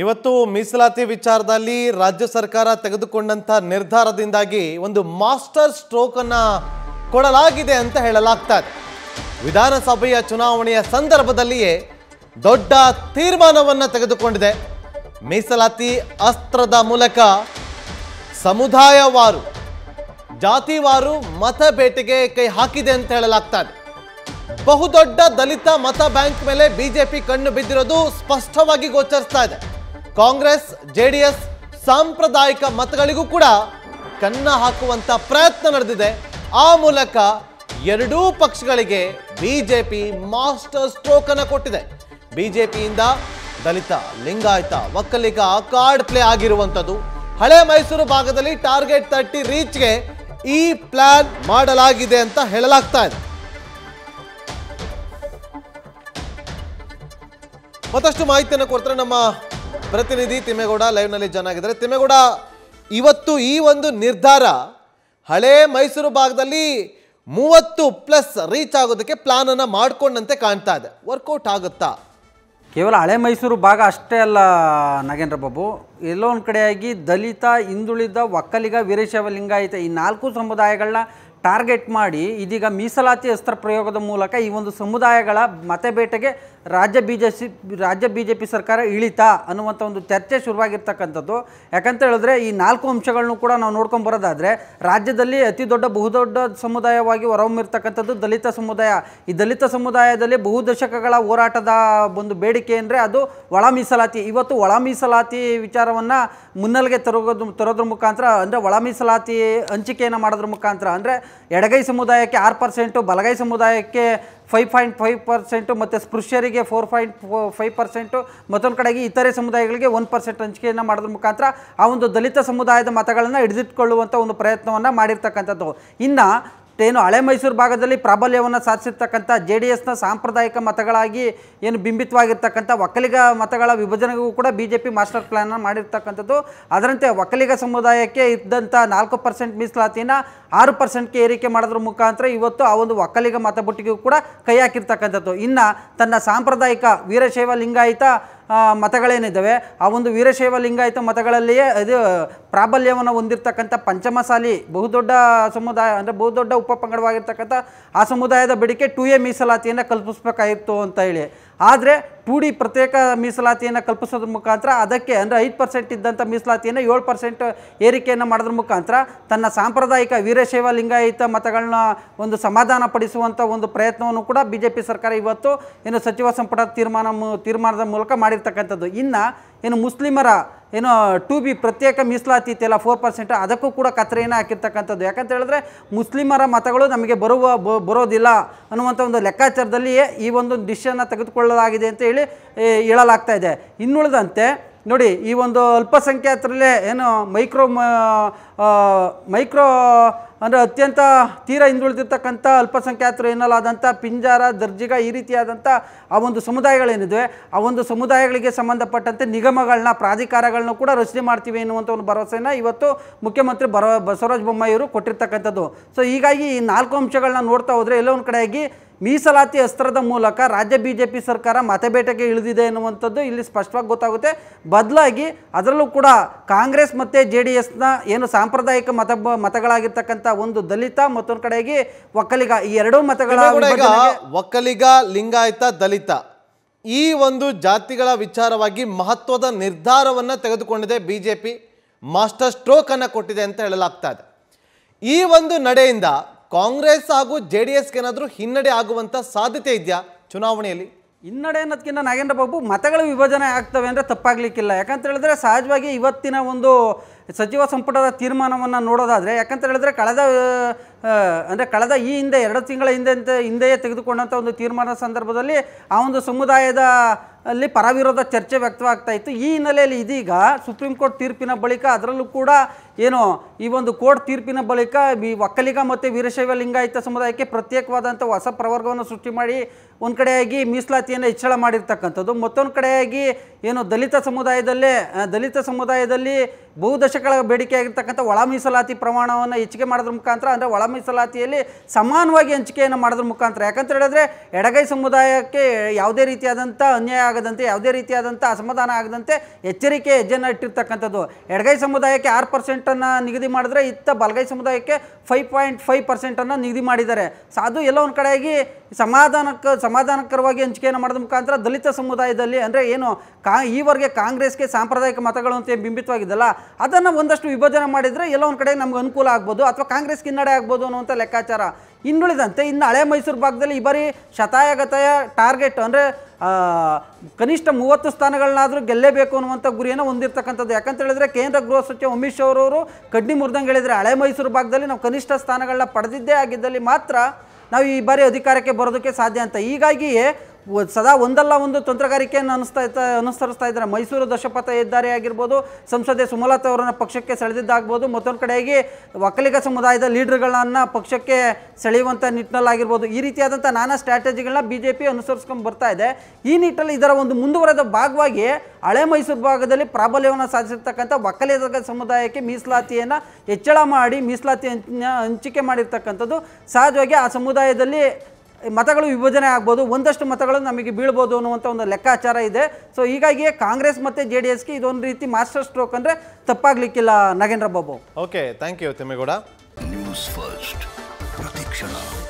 ಇವತ್ತು ಮೀಸಲಾತಿ ವಿಚಾರದಲ್ಲಿ ರಾಜ್ಯ ಸರ್ಕಾರ ತೆಗೆದುಕೊಂಡಂಥ ನಿರ್ಧಾರದಿಂದಾಗಿ ಒಂದು ಮಾಸ್ಟರ್ ಸ್ಟ್ರೋಕನ್ನು ಕೊಡಲಾಗಿದೆ ಅಂತ ಹೇಳಲಾಗ್ತಾ ಇದೆ ವಿಧಾನಸಭೆಯ ಚುನಾವಣೆಯ ಸಂದರ್ಭದಲ್ಲಿಯೇ ದೊಡ್ಡ ತೀರ್ಮಾನವನ್ನು ತೆಗೆದುಕೊಂಡಿದೆ ಮೀಸಲಾತಿ ಅಸ್ತ್ರದ ಮೂಲಕ ಸಮುದಾಯವಾರು ಜಾತಿವಾರು ಮತಬೇಟೆಗೆ ಕೈ ಹಾಕಿದೆ ಅಂತ ಹೇಳಲಾಗ್ತಾ ಇದೆ ಬಹುದೊಡ್ಡ ದಲಿತ ಮತ ಬ್ಯಾಂಕ್ ಮೇಲೆ ಬಿಜೆಪಿ ಕಣ್ಣು ಬಿದ್ದಿರೋದು ಸ್ಪಷ್ಟವಾಗಿ ಗೋಚರಿಸ್ತಾ ಇದೆ ಕಾಂಗ್ರೆಸ್ ಜೆಡಿಎಸ್ ಸಾಂಪ್ರದಾಯಿಕ ಮತಗಳಿಗೂ ಕೂಡ ಕನ್ನ ಹಾಕುವಂತ ಪ್ರಯತ್ನ ನಡೆದಿದೆ ಆ ಮೂಲಕ ಎರಡೂ ಪಕ್ಷಗಳಿಗೆ ಬಿಜೆಪಿ ಮಾಸ್ಟರ್ ಸ್ಟ್ರೋಕ್ ಅನ್ನು ಕೊಟ್ಟಿದೆ ಬಿಜೆಪಿಯಿಂದ ದಲಿತ ಲಿಂಗಾಯತ ಒಕ್ಕಲಿಗ ಕಾರ್ಡ್ ಪ್ಲೇ ಆಗಿರುವಂಥದ್ದು ಹಳೆ ಮೈಸೂರು ಭಾಗದಲ್ಲಿ ಟಾರ್ಗೆಟ್ ತರ್ಟಿ ರೀಚ್ಗೆ ಈ ಪ್ಲಾನ್ ಮಾಡಲಾಗಿದೆ ಅಂತ ಹೇಳಲಾಗ್ತಾ ಇದೆ ಮತ್ತಷ್ಟು ಮಾಹಿತಿಯನ್ನು ಕೊಡ್ತಾರೆ ನಮ್ಮ ಪ್ರತಿನಿಧಿ ತಿಮ್ಮೇಗೌಡ ಲೈವ್ನಲ್ಲಿ ಜನ ಆಗಿದ್ದಾರೆ ತಿಮ್ಮೇಗೌಡ ಇವತ್ತು ಈ ಒಂದು ನಿರ್ಧಾರ ಹಳೇ ಮೈಸೂರು ಭಾಗದಲ್ಲಿ ಮೂವತ್ತು ಪ್ಲಸ್ ರೀಚ್ ಆಗೋದಕ್ಕೆ ಪ್ಲಾನನ್ನು ಮಾಡಿಕೊಂಡಂತೆ ಕಾಣ್ತಾ ಇದೆ ವರ್ಕೌಟ್ ಆಗುತ್ತಾ ಕೇವಲ ಹಳೆ ಮೈಸೂರು ಭಾಗ ಅಷ್ಟೇ ಅಲ್ಲ ನಾಗೇಂದ್ರ ಬಾಬು ಎಲ್ಲೊಂದು ಕಡೆಯಾಗಿ ದಲಿತ ಹಿಂದುಳಿದ ಒಕ್ಕಲಿಗ ವೀರಶೈವ ಲಿಂಗಾಯಿತ ಈ ನಾಲ್ಕು ಸಮುದಾಯಗಳನ್ನ ಟಾರ್ಗೆಟ್ ಮಾಡಿ ಇದೀಗ ಮೀಸಲಾತಿ ಅಸ್ತ್ರ ಪ್ರಯೋಗದ ಮೂಲಕ ಈ ಒಂದು ಸಮುದಾಯಗಳ ಮತಬೇಟೆಗೆ ರಾಜ್ಯ ಬಿ ಜೆ ಸಿ ರಾಜ್ಯ ಬಿ ಜೆ ಪಿ ಸರ್ಕಾರ ಇಳಿತಾ ಅನ್ನುವಂಥ ಒಂದು ಚರ್ಚೆ ಶುರುವಾಗಿರ್ತಕ್ಕಂಥದ್ದು ಯಾಕಂತ ಹೇಳಿದ್ರೆ ಈ ನಾಲ್ಕು ಅಂಶಗಳನ್ನು ಕೂಡ ನಾವು ನೋಡ್ಕೊಂಡು ಬರೋದಾದರೆ ರಾಜ್ಯದಲ್ಲಿ ಅತಿ ದೊಡ್ಡ ಬಹುದೊಡ್ಡ ಸಮುದಾಯವಾಗಿ ಹೊರಹೊಮ್ಮಿರ್ತಕ್ಕಂಥದ್ದು ದಲಿತ ಸಮುದಾಯ ಈ ದಲಿತ ಸಮುದಾಯದಲ್ಲಿ ಬಹು ದಶಕಗಳ ಹೋರಾಟದ ಒಂದು ಬೇಡಿಕೆ ಅಂದರೆ ಅದು ಒಳ ಮೀಸಲಾತಿ ಇವತ್ತು ಒಳ ಮೀಸಲಾತಿ ವಿಚಾರವನ್ನು ಮುನ್ನೆಲೆಗೆ ತರೋದು ತರೋದ್ರ ಮುಖಾಂತರ ಅಂದರೆ ಒಳ ಮೀಸಲಾತಿ ಹಂಚಿಕೆಯನ್ನು ಮಾಡೋದ್ರ ಮುಖಾಂತರ ಅಂದರೆ ಎಡಗೈ ಸಮುದಾಯಕ್ಕೆ ಆರು ಪರ್ಸೆಂಟು ಬಲಗೈ ಸಮುದಾಯಕ್ಕೆ ಫೈವ್ ಪಾಯಿಂಟ್ ಫೈವ್ ಪರ್ಸೆಂಟು ಮತ್ತು ಸ್ಪೃಶ್ಯರಿಗೆ four point four five percent ಮತ್ತೊಂದು ಕಡೆಗೆ ಇತರೆ ಸಮುದಾಯಗಳಿಗೆ ಒನ್ ಪರ್ಸೆಂಟ್ ಹಂಚಿಕೆಯನ್ನು ಮಾಡೋದ್ರ ಮುಖಾಂತರ ಆ ಒಂದು ದಲಿತ ಸಮುದಾಯದ ಮತಗಳನ್ನು ಹಿಡಿದಿಟ್ಕೊಳ್ಳುವಂಥ ಒಂದು ಪ್ರಯತ್ನವನ್ನು ಮಾಡಿರ್ತಕ್ಕಂಥದ್ದು ಇನ್ನು ಏನು ಹಳೆ ಮೈಸೂರು ಭಾಗದಲ್ಲಿ ಪ್ರಾಬಲ್ಯವನ್ನು ಸಾಧಿಸಿರ್ತಕ್ಕಂಥ ಜೆ ಡಿ ಎಸ್ನ ಸಾಂಪ್ರದಾಯಿಕ ಮತಗಳಾಗಿ ಏನು ಬಿಂಬಿತವಾಗಿರ್ತಕ್ಕಂಥ ಒಕ್ಕಲಿಗ ಮತಗಳ ವಿಭಜನೆಗೂ ಕೂಡ ಬಿ ಜೆ ಪಿ ಮಾಸ್ಟರ್ ಪ್ಲ್ಯಾನನ್ನು ಮಾಡಿರ್ತಕ್ಕಂಥದ್ದು ಅದರಂತೆ ಒಕ್ಕಲಿಗ ಸಮುದಾಯಕ್ಕೆ ಇದ್ದಂಥ ನಾಲ್ಕು ಪರ್ಸೆಂಟ್ ಮೀಸಲಾತಿನ ಆರು ಪರ್ಸೆಂಟ್ಗೆ ಏರಿಕೆ ಮಾಡೋದ್ರ ಮುಖಾಂತರ ಇವತ್ತು ಆ ಒಂದು ಒಕ್ಕಲಿಗ ಮತಬುಟ್ಟಿಗೂ ಕೂಡ ಕೈ ಹಾಕಿರ್ತಕ್ಕಂಥದ್ದು ಇನ್ನು ತನ್ನ ಸಾಂಪ್ರದಾಯಿಕ ವೀರಶೈವ ಲಿಂಗಾಯತ ಮತಗಳೇನಿದ್ದಾವೆ ಆ ಒಂದು ವೀರಶೈವ ಲಿಂಗಾಯತ ಮತಗಳಲ್ಲಿಯೇ ಇದು ಪ್ರಾಬಲ್ಯವನ್ನು ಹೊಂದಿರತಕ್ಕಂಥ ಪಂಚಮಸಾಲಿ ಬಹುದೊಡ್ಡ ಸಮುದಾಯ ಅಂದರೆ ಬಹುದೊಡ್ಡ ಉಪ ಪಂಗಡವಾಗಿರ್ತಕ್ಕಂಥ ಆ ಸಮುದಾಯದ ಬೇಡಿಕೆ ಟು ಎ ಮೀಸಲಾತಿಯನ್ನು ಕಲ್ಪಿಸ್ಬೇಕಾಗಿತ್ತು ಅಂತ ಹೇಳಿ ಆದರೆ ಡಿ ಪ್ರತ್ಯೇಕ ಮೀಸಲಾತಿಯನ್ನು ಕಲ್ಪಿಸೋದ್ರ ಮುಖಾಂತರ ಅದಕ್ಕೆ ಅಂದರೆ ಐದು ಪರ್ಸೆಂಟ್ ಇದ್ದಂಥ ಮೀಸಲಾತಿಯನ್ನು ಏಳು ಪರ್ಸೆಂಟ್ ಏರಿಕೆಯನ್ನು ಮಾಡೋದ್ರ ಮುಖಾಂತರ ತನ್ನ ಸಾಂಪ್ರದಾಯಿಕ ವೀರಶೈವ ಲಿಂಗಾಯಿತ ಮತಗಳನ್ನ ಒಂದು ಸಮಾಧಾನ ಪಡಿಸುವಂಥ ಒಂದು ಪ್ರಯತ್ನವನ್ನು ಕೂಡ ಬಿ ಜೆ ಪಿ ಸರ್ಕಾರ ಇವತ್ತು ಏನು ಸಚಿವ ಸಂಪುಟ ತೀರ್ಮಾನ ತೀರ್ಮಾನದ ಮೂಲಕ ಮಾಡಿರ್ತಕ್ಕಂಥದ್ದು ಇನ್ನು ಏನು ಮುಸ್ಲಿಮರ ಏನು ಟು ಬಿ ಪ್ರತ್ಯೇಕ ಮೀಸಲಾತಿ ಇತ್ತೆಯಲ್ಲ ಫೋರ್ ಪರ್ಸೆಂಟ್ ಅದಕ್ಕೂ ಕೂಡ ಕತ್ರೆಯನ್ನು ಹಾಕಿರ್ತಕ್ಕಂಥದ್ದು ಯಾಕಂತ ಹೇಳಿದ್ರೆ ಮುಸ್ಲಿಮರ ಮತಗಳು ನಮಗೆ ಬರುವ ಬರೋದಿಲ್ಲ ಅನ್ನುವಂಥ ಒಂದು ಲೆಕ್ಕಾಚಾರದಲ್ಲಿಯೇ ಈ ಒಂದು ಡಿಶನ್ನ ತೆಗೆದುಕೊಳ್ಳಲಾಗಿದೆ ಅಂತ ಹೇಳಿ ಅಂತೇಳಿ ಹೇಳಲಾಗ್ತಾ ಇದೆ ಇನ್ನುಳಿದಂತೆ ನೋಡಿ ಈ ಒಂದು ಅಲ್ಪಸಂಖ್ಯಾತರಲ್ಲೇ ಏನು ಮೈಕ್ರೋ ಮೈಕ್ರೋ ಅಂದರೆ ಅತ್ಯಂತ ತೀರ ಹಿಂದುಳಿದಿರ್ತಕ್ಕಂಥ ಅಲ್ಪಸಂಖ್ಯಾತರು ಏನಲ್ಲಾದಂಥ ಪಿಂಜಾರ ದರ್ಜಿಗ ಈ ರೀತಿಯಾದಂಥ ಆ ಒಂದು ಸಮುದಾಯಗಳೇನಿದೆ ಆ ಒಂದು ಸಮುದಾಯಗಳಿಗೆ ಸಂಬಂಧಪಟ್ಟಂತೆ ನಿಗಮಗಳನ್ನ ಪ್ರಾಧಿಕಾರಗಳನ್ನ ಕೂಡ ರಚನೆ ಮಾಡ್ತೀವಿ ಎನ್ನುವಂಥ ಒಂದು ಭರವಸೆನ ಇವತ್ತು ಮುಖ್ಯಮಂತ್ರಿ ಬರ ಬಸವರಾಜ ಬೊಮ್ಮಾಯಿಯವರು ಕೊಟ್ಟಿರ್ತಕ್ಕಂಥದ್ದು ಸೊ ಹೀಗಾಗಿ ಈ ನಾಲ್ಕು ಅಂಶಗಳನ್ನ ನೋಡ್ತಾ ಹೋದರೆ ಎಲ್ಲೋ ಒಂದು ಕಡೆಯಾಗಿ ಮೀಸಲಾತಿ ಅಸ್ತ್ರದ ಮೂಲಕ ರಾಜ್ಯ ಬಿ ಜೆ ಪಿ ಸರ್ಕಾರ ಮತಬೇಟೆಗೆ ಇಳಿದಿದೆ ಎನ್ನುವಂಥದ್ದು ಇಲ್ಲಿ ಸ್ಪಷ್ಟವಾಗಿ ಗೊತ್ತಾಗುತ್ತೆ ಬದಲಾಗಿ ಅದರಲ್ಲೂ ಕೂಡ ಕಾಂಗ್ರೆಸ್ ಮತ್ತು ಜೆ ಡಿ ಎಸ್ನ ಏನು ಸಾಂಪ್ರದಾಯಿಕ ಮತ ಮತಗಳಾಗಿರ್ತಕ್ಕಂಥ ಒಂದು ದಲಿತ ಮತ್ತೊಂದು ಕಡೆಗೆ ಒಕ್ಕಲಿಗ ಈ ಎರಡೂ ಮತಗಳ ಒಕ್ಕಲಿಗ ಲಿಂಗಾಯತ ದಲಿತ ಈ ಒಂದು ಜಾತಿಗಳ ವಿಚಾರವಾಗಿ ಮಹತ್ವದ ನಿರ್ಧಾರವನ್ನು ತೆಗೆದುಕೊಂಡಿದೆ ಬಿ ಜೆ ಪಿ ಮಾಸ್ಟರ್ ಸ್ಟ್ರೋಕನ್ನು ಕೊಟ್ಟಿದೆ ಅಂತ ಹೇಳಲಾಗ್ತಾ ಇದೆ ಈ ಒಂದು ನಡೆಯಿಂದ ಕಾಂಗ್ರೆಸ್ ಹಾಗೂ ಜೆ ಡಿ ಎಸ್ಗೆ ಏನಾದರೂ ಹಿನ್ನಡೆ ಆಗುವಂಥ ಸಾಧ್ಯತೆ ಇದೆಯಾ ಚುನಾವಣೆಯಲ್ಲಿ ಹಿನ್ನಡೆ ಅನ್ನೋದಕ್ಕಿಂತ ನಾಗೇಂದ್ರ ಬಾಬು ಮತಗಳು ವಿಭಜನೆ ಆಗ್ತವೆ ಅಂದರೆ ತಪ್ಪಾಗಲಿಕ್ಕಿಲ್ಲ ಯಾಕಂತ ಹೇಳಿದ್ರೆ ಸಹಜವಾಗಿ ಇವತ್ತಿನ ಒಂದು ಸಚಿವ ಸಂಪುಟದ ತೀರ್ಮಾನವನ್ನು ನೋಡೋದಾದರೆ ಯಾಕಂತ ಹೇಳಿದ್ರೆ ಕಳೆದ ಅಂದರೆ ಕಳೆದ ಈ ಹಿಂದೆ ಎರಡು ತಿಂಗಳ ಹಿಂದೆ ಹಿಂದೆಯೇ ತೆಗೆದುಕೊಂಡಂಥ ಒಂದು ತೀರ್ಮಾನದ ಸಂದರ್ಭದಲ್ಲಿ ಆ ಒಂದು ಸಮುದಾಯದ ಅಲ್ಲಿ ಪರವಿರೋಧ ಚರ್ಚೆ ವ್ಯಕ್ತವಾಗ್ತಾ ಇತ್ತು ಈ ಹಿನ್ನೆಲೆಯಲ್ಲಿ ಇದೀಗ ಸುಪ್ರೀಂ ಕೋರ್ಟ್ ತೀರ್ಪಿನ ಬಳಿಕ ಅದರಲ್ಲೂ ಕೂಡ ಏನು ಈ ಒಂದು ಕೋರ್ಟ್ ತೀರ್ಪಿನ ಬಳಿಕ ಈ ಒಕ್ಕಲಿಗ ಮತ್ತು ವೀರಶೈವ ಲಿಂಗಾಯತ ಸಮುದಾಯಕ್ಕೆ ಪ್ರತ್ಯೇಕವಾದಂಥ ಹೊಸ ಪ್ರವರ್ಗವನ್ನು ಸೃಷ್ಟಿ ಮಾಡಿ ಒಂದು ಕಡೆಯಾಗಿ ಮೀಸಲಾತಿಯನ್ನು ಹೆಚ್ಚಳ ಮಾಡಿರ್ತಕ್ಕಂಥದ್ದು ಮತ್ತೊಂದು ಕಡೆಯಾಗಿ ಏನು ದಲಿತ ಸಮುದಾಯದಲ್ಲೇ ದಲಿತ ಸಮುದಾಯದಲ್ಲಿ ಬಹು ಬೇಡಿಕೆ ಬೇಡಿಕೆಯಾಗಿರ್ತಕ್ಕಂಥ ಒಳ ಮೀಸಲಾತಿ ಪ್ರಮಾಣವನ್ನು ಹೆಚ್ಚಿಗೆ ಮಾಡೋದ್ರ ಮುಖಾಂತರ ಅಂದರೆ ಒಳ ಮೀಸಲಾತಿಯಲ್ಲಿ ಸಮಾನವಾಗಿ ಹಂಚಿಕೆಯನ್ನು ಮಾಡೋದ್ರ ಮುಖಾಂತರ ಯಾಕಂತ ಹೇಳಿದ್ರೆ ಎಡಗೈ ಸಮುದಾಯಕ್ಕೆ ಯಾವುದೇ ರೀತಿಯಾದಂಥ ಅನ್ಯಾಯ ಆಗದಂತೆ ಯಾವುದೇ ರೀತಿಯಾದಂಥ ಅಸಮಾಧಾನ ಆಗದಂತೆ ಎಚ್ಚರಿಕೆ ಹೆಜ್ಜೆಯನ್ನು ಇಟ್ಟಿರ್ತಕ್ಕಂಥದ್ದು ಎಡಗೈ ಸಮುದಾಯಕ್ಕೆ ಆರು ಪರ್ಸೆಂಟ್ ಪರ್ಸೆಂಟನ್ನು ನಿಗದಿ ಮಾಡಿದ್ರೆ ಇತ್ತ ಬಲಗೈ ಸಮುದಾಯಕ್ಕೆ ಫೈವ್ ಪಾಯಿಂಟ್ ಫೈವ್ ಪರ್ಸೆಂಟನ್ನು ನಿಗದಿ ಮಾಡಿದ್ದಾರೆ ಸೊ ಅದು ಎಲ್ಲ ಒಂದು ಕಡೆಯಾಗಿ ಸಮಾಧಾನಕ್ಕೆ ಸಮಾಧಾನಕರವಾಗಿ ಹಂಚಿಕೆಯನ್ನು ಮಾಡಿದ ಮುಖಾಂತರ ದಲಿತ ಸಮುದಾಯದಲ್ಲಿ ಅಂದರೆ ಏನು ಕಾ ಈವರೆಗೆ ಕಾಂಗ್ರೆಸ್ಗೆ ಸಾಂಪ್ರದಾಯಿಕ ಮತಗಳು ಅಂತ ಬಿಂಬಿತವಾಗಿದ್ದಲ್ಲ ಅದನ್ನು ಒಂದಷ್ಟು ವಿಭಜನೆ ಮಾಡಿದರೆ ಎಲ್ಲ ಒಂದು ಕಡೆ ನಮ್ಗೆ ಅನುಕೂಲ ಆಗ್ಬೋದು ಅಥವಾ ಕಾಂಗ್ರೆಸ್ಗೆ ಹಿನ್ನಡೆ ಆಗ್ಬೋದು ಅನ್ನುವಂಥ ಲೆಕ್ಕಾಚಾರ ಇನ್ನುಳಿದಂತೆ ಇನ್ನು ಹಳೆ ಮೈಸೂರು ಭಾಗದಲ್ಲಿ ಈ ಬಾರಿ ಶತಾಯಗತಾಯ ಟಾರ್ಗೆಟ್ ಅಂದರೆ ಕನಿಷ್ಠ ಮೂವತ್ತು ಸ್ಥಾನಗಳನ್ನಾದರೂ ಗೆಲ್ಲೇಬೇಕು ಅನ್ನುವಂಥ ಗುರಿಯನ್ನು ಹೊಂದಿರತಕ್ಕಂಥದ್ದು ಯಾಕಂತ ಹೇಳಿದ್ರೆ ಕೇಂದ್ರ ಗೃಹ ಸಚಿವ ಅಮಿತ್ ಶಾ ಅವರವರು ಕಡ್ಡಿ ಮುರಿದಂಗೆ ಹೇಳಿದರೆ ಹಳೆ ಮೈಸೂರು ಭಾಗದಲ್ಲಿ ನಾವು ಕನಿಷ್ಠ ಸ್ಥಾನಗಳನ್ನ ಪಡೆದಿದ್ದೇ ಆಗಿದ್ದಲ್ಲಿ ಮಾತ್ರ ನಾವು ಈ ಬಾರಿ ಅಧಿಕಾರಕ್ಕೆ ಬರೋದಕ್ಕೆ ಸಾಧ್ಯ ಅಂತ ಹೀಗಾಗಿಯೇ ಸದಾ ಒಂದಲ್ಲ ಒಂದು ತಂತ್ರಗಾರಿಕೆಯನ್ನು ಅನಿಸ್ತಾ ಇತ್ತ ಅನುಸರಿಸ್ತಾ ಇದ್ದಾರೆ ಮೈಸೂರು ದಶಪಥ ಹೆದ್ದಾರಿ ಆಗಿರ್ಬೋದು ಸಂಸದೆ ಸುಮಲತಾ ಅವರನ್ನು ಪಕ್ಷಕ್ಕೆ ಸೆಳೆದಿದ್ದಾಗ್ಬೋದು ಮತ್ತೊಂದು ಕಡೆಯಾಗಿ ಒಕ್ಕಲಿಗ ಸಮುದಾಯದ ಲೀಡರ್ಗಳನ್ನು ಪಕ್ಷಕ್ಕೆ ಸೆಳೆಯುವಂಥ ನಿಟ್ಟಿನಲ್ಲಾಗಿರ್ಬೋದು ಈ ರೀತಿಯಾದಂಥ ನಾನಾ ಸ್ಟ್ರಾಟಜಿಗಳನ್ನ ಬಿ ಜೆ ಪಿ ಅನುಸರಿಸ್ಕೊಂಡು ಬರ್ತಾ ಇದೆ ಈ ನಿಟ್ಟಲ್ಲಿ ಇದರ ಒಂದು ಮುಂದುವರೆದ ಭಾಗವಾಗಿ ಹಳೆ ಮೈಸೂರು ಭಾಗದಲ್ಲಿ ಪ್ರಾಬಲ್ಯವನ್ನು ಸಾಧಿಸಿರ್ತಕ್ಕಂಥ ಒಕ್ಕಲಿಗ ಸಮುದಾಯಕ್ಕೆ ಮೀಸಲಾತಿಯನ್ನು ಹೆಚ್ಚಳ ಮಾಡಿ ಮೀಸಲಾತಿ ಹಂಚಿಕೆ ಮಾಡಿರ್ತಕ್ಕಂಥದ್ದು ಸಹಜವಾಗಿ ಆ ಸಮುದಾಯದಲ್ಲಿ ಮತಗಳು ವಿಭಜನೆ ಆಗ್ಬೋದು ಒಂದಷ್ಟು ಮತಗಳು ನಮಗೆ ಬೀಳ್ಬೋದು ಅನ್ನುವಂಥ ಒಂದು ಲೆಕ್ಕಾಚಾರ ಇದೆ ಸೊ ಹೀಗಾಗಿಯೇ ಕಾಂಗ್ರೆಸ್ ಮತ್ತು ಜೆ ಡಿ ಎಸ್ಗೆ ಇದೊಂದು ರೀತಿ ಮಾಸ್ಟರ್ ಸ್ಟ್ರೋಕ್ ಅಂದರೆ ತಪ್ಪಾಗಲಿಕ್ಕಿಲ್ಲ Nagendra Babu okay thank you Thimmegowda News First ಪ್ರತಿಕ್ಷಣ